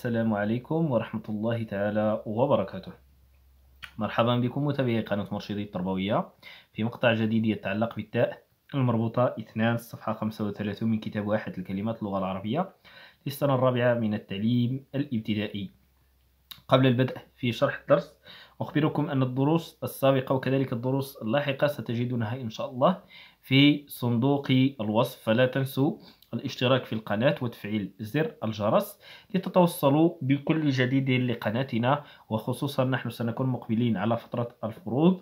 السلام عليكم ورحمة الله تعالى وبركاته مرحبا بكم متابعي قناة مرشدي التربوية في مقطع جديد يتعلق بالتاء المربوطة 2 صفحة 35 من كتاب واحد الكلمات اللغة العربية للسنة الرابعة من التعليم الابتدائي قبل البدء في شرح الدرس أخبركم أن الدروس السابقة وكذلك الدروس اللاحقة ستجدونها إن شاء الله في صندوق الوصف فلا تنسوا الاشتراك في القناة وتفعيل زر الجرس لتتوصلوا بكل جديد لقناتنا وخصوصا نحن سنكون مقبلين على فترة الفروض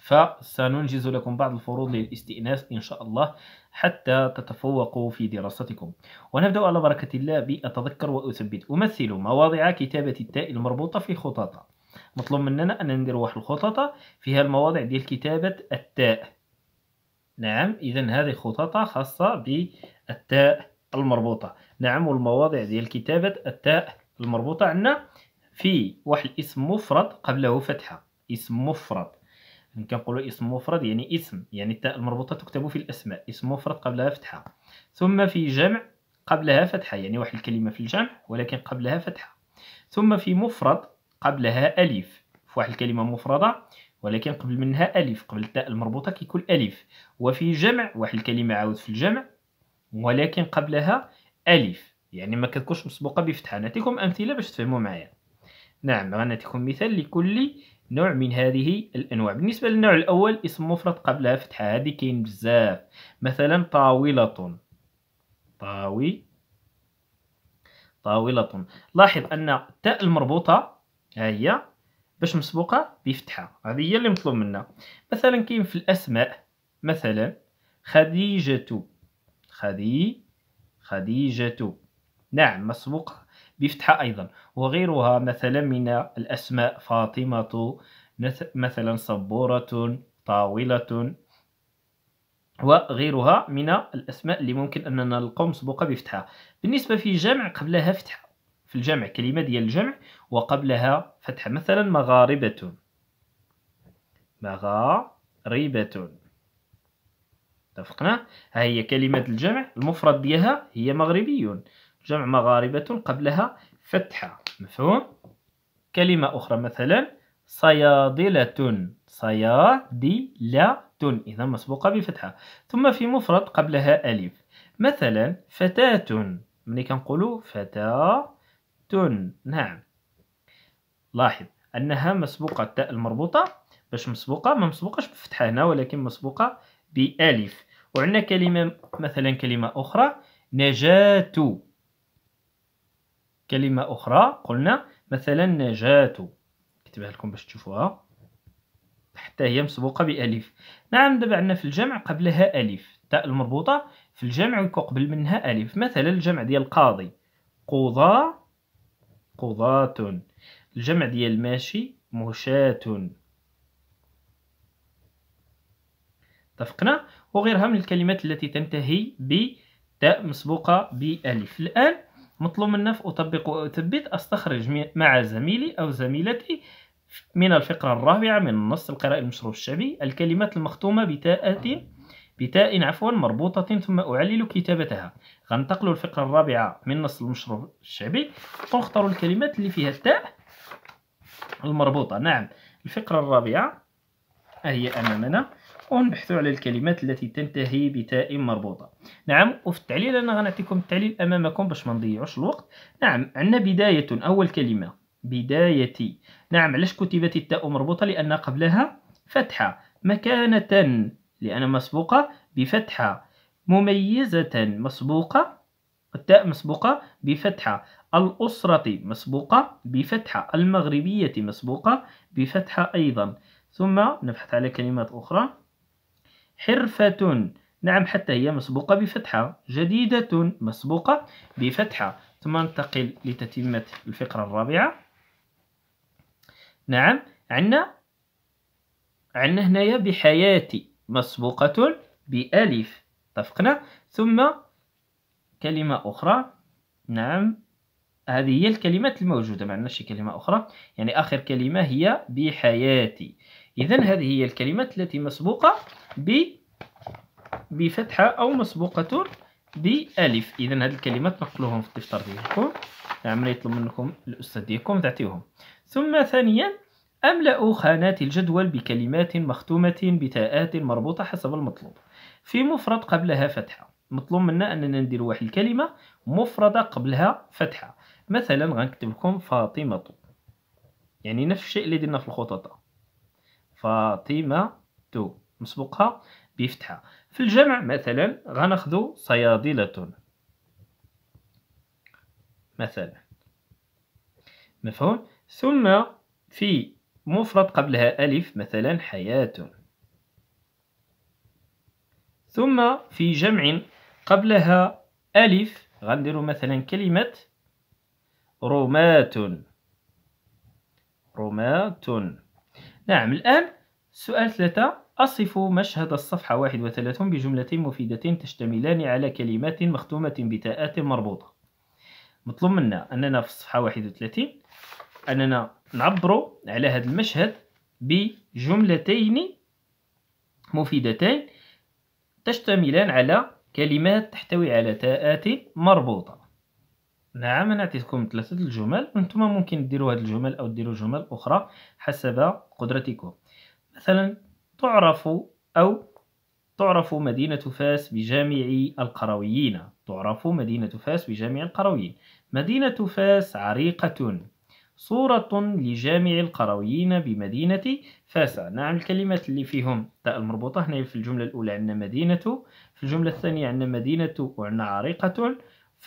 فسننجز لكم بعض الفروض للاستئناس إن شاء الله حتى تتفوقوا في دراستكم ونبدأ على بركة الله بأتذكر وأثبت أمثل مواضع كتابة التاء المربوطة في خطاطة مطلوب مننا أن ندير واحد الخطاطة فيها المواضع ديال كتابة التاء نعم إذا هذه خططة خاصة بالتاء المربوطة نعم والمواضع ديال كتابة التاء المربوطة عندنا في واحد الاسم مفرد قبله فتحة اسم مفرد كنقولوا اسم مفرد يعني اسم يعني التاء المربوطة تكتب في الأسماء اسم مفرد قبلها فتحة ثم في جمع قبلها فتحة يعني واحد الكلمة في الجمع ولكن قبلها فتحة ثم في مفرد قبلها ألف في واحد الكلمة مفردة ولكن قبل منها ألف قبل التاء المربوطة كيكون ألف وفي جمع واحد الكلمة عاود في الجمع ولكن قبلها ألف يعني ما كتكونش مسبوقة بفتحة نعطيكم أمثلة باش تفهموا معايا نعم غنعطيكم مثال لكل نوع من هذه الأنواع بالنسبة للنوع الأول اسم مفرد قبلها فتحة هذه كاين بزاف مثلا طاولة طاوي طاولة لاحظ أن التاء المربوطة ها هي باش مسبوقه بفتحه هذه هي اللي مطلوب منا مثلا كاين في الاسماء مثلا خديجه خدي خديجه نعم مسبوقه بفتحه ايضا وغيرها مثلا من الاسماء فاطمه مثلا صبوره طاوله وغيرها من الاسماء اللي ممكن اننا نلقاو مسبوقه بفتحه بالنسبه في جمع قبلها فتحه في الجمع كلمة ديال الجمع وقبلها فتحة مثلا مغاربة مغاربة اتفقنا ها هي كلمة الجمع المفرد ديالها هي مغربي جمع مغاربة قبلها فتحة مفهوم كلمة أخرى مثلا صيادلة صيادلة إذا مسبوقة بفتحة ثم في مفرد قبلها ألف مثلا فتاة ملي كنقولوا فتاة تون نعم لاحظ أنها مسبوقة التاء المربوطة باش مسبوقة ما مسبوقاش بفتحة هنا ولكن مسبوقة بألف وعندنا كلمة مثلا كلمة أخرى نجاة كلمة أخرى قلنا مثلا نجاة كتبها لكم باش تشوفوها حتى هي مسبوقة بألف نعم دابا عندنا في الجمع قبلها ألف التاء المربوطة في الجمع ويكون قبل منها ألف مثلا الجمع ديال قاضي قضا قضاة الجمع ديال ماشي مشاة اتفقنا وغيرها من الكلمات التي تنتهي ب تاء مسبوقة بألف الآن مطلوب منا أطبق وأثبت أستخرج مع زميلي أو زميلتي من الفقرة الرابعة من النص القراءة المشروع الشعبي الكلمات المختومة بتاءة بتاء عفوا مربوطة ثم أعلل كتابتها غنتقل الفقرة الرابعة من نص المشروع الشعبي تختار الكلمات اللي فيها التاء المربوطة نعم الفقرة الرابعة هي أمامنا ونبحث على الكلمات التي تنتهي بتاء مربوطة نعم وفي التعليل أنا غنعطيكم التعليل أمامكم باش ما نضيعوش الوقت نعم عندنا بداية أول كلمة بدايتي نعم علاش كتبت التاء مربوطة لأن قبلها فتحة مكانة لأن مسبوقة بفتحة مميزة مسبوقة التاء مسبوقة بفتحة الأسرة مسبوقة بفتحة المغربية مسبوقة بفتحة أيضا ثم نبحث على كلمات أخرى حرفة نعم حتى هي مسبوقة بفتحة جديدة مسبوقة بفتحة ثم ننتقل لتتمة الفقرة الرابعة نعم عندنا عندنا هنايا بحياتي مسبوقة بألف اتفقنا ثم كلمة أخرى نعم هذه هي الكلمات الموجودة معنا شي كلمة أخرى يعني آخر كلمة هي بحياتي إذا هذه هي الكلمات التي مسبوقة ب بفتحة أو مسبوقة بألف إذا هذه الكلمات نقلوهم في الدفتر ديالكم نعم يطلب منكم الأستاذ ديالكم تعطيوهم ثم ثانيا أملأ خانات الجدول بكلمات مختومة بتاءات مربوطة حسب المطلوب في مفرد قبلها فتحة مطلوب منا أننا ندير واحد الكلمة مفردة قبلها فتحة مثلا غنكتب لكم فاطمة يعني نفس الشيء اللي درنا في الخطوط فاطمة تو مسبوقها بفتحة في الجمع مثلا غناخذو صيادلة مثلا مفهوم ثم في مفرد قبلها ألف مثلا حياة ثم في جمع قبلها ألف غندر مثلا كلمة رماة رماة نعم الآن سؤال ثلاثة أصف مشهد الصفحة 31 بجملة مفيدة تشتملان على كلمات مختومة بتاءات مربوطة مطلوب منا أننا في الصفحة 31 أننا نعبروا على هذا المشهد بجملتين مفيدتين تشتملان على كلمات تحتوي على تاءات مربوطة نعم أنا عطيتكم ثلاثة الجمل انتم ممكن ديروا هذه الجمل أو ديروا جمل أخرى حسب قدرتكم مثلا تعرف أو تعرف مدينة فاس بجامع القرويين تعرف مدينة فاس بجامع القرويين مدينة فاس عريقة صورة لجامع القرويين بمدينة فاس نعم الكلمات اللي فيهم تاء المربوطة هنا في الجملة الأولى عندنا مدينة في الجملة الثانية عندنا مدينة وعندنا عريقة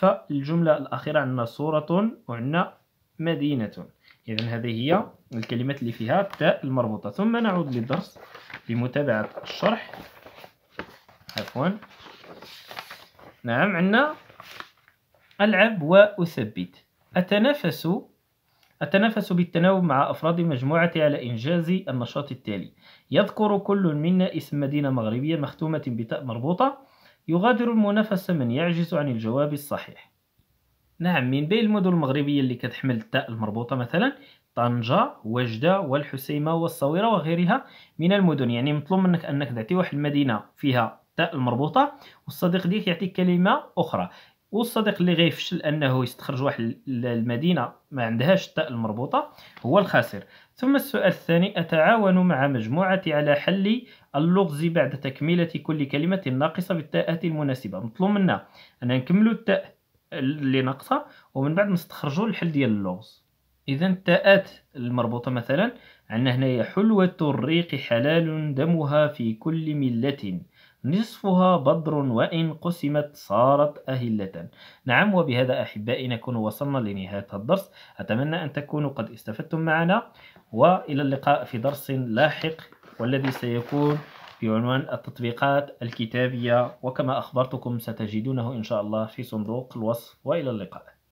فالجملة الأخيرة عندنا صورة وعندنا مدينة إذا هذه هي الكلمات اللي فيها تاء المربوطة ثم نعود للدرس لمتابعة الشرح عفوا نعم عندنا ألعب وأثبت أتنافس التنافس بالتناوب مع أفراد مجموعة على إنجاز النشاط التالي يذكر كل منا اسم مدينة مغربية مختومة بتاء مربوطة يغادر المنافسة من يعجز عن الجواب الصحيح نعم من بين المدن المغربية اللي كتحمل التاء المربوطة مثلا طنجة وجدة والحسيمة والصويرة وغيرها من المدن يعني مطلوب منك أنك تعطي واحد المدينة فيها التاء المربوطة والصديق ديك يعطيك كلمة أخرى والصديق اللي غيفشل انه يستخرج واحد المدينه ما عندهاش التاء المربوطه هو الخاسر ثم السؤال الثاني اتعاون مع مجموعتي على حل اللغز بعد تكمله كل كلمه ناقصه بالتاءات المناسبه مطلوب منا ان نكملوا التاء اللي ناقصه ومن بعد نستخرجوا الحل ديال اللغز اذا التاءات المربوطه مثلا عندنا هنايا حلوه الريق حلال دمها في كل مله نصفها بدر وإن قسمت صارت أهلة نعم وبهذا أحبائي نكون وصلنا لنهاية الدرس أتمنى أن تكونوا قد استفدتم معنا وإلى اللقاء في درس لاحق والذي سيكون بعنوان التطبيقات الكتابية وكما أخبرتكم ستجدونه إن شاء الله في صندوق الوصف وإلى اللقاء